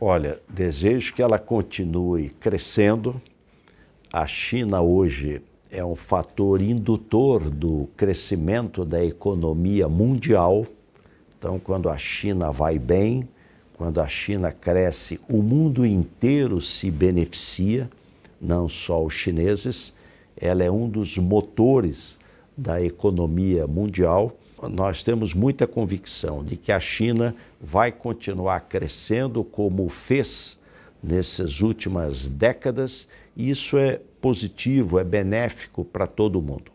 Olha, desejo que ela continue crescendo. A China hoje é um fator indutor do crescimento da economia mundial. Então, quando a China vai bem, quando a China cresce, o mundo inteiro se beneficia, não só os chineses. Ela é um dos motores da economia mundial, nós temos muita convicção de que a China vai continuar crescendo como fez nessas últimas décadas, e isso é positivo, é benéfico para todo mundo.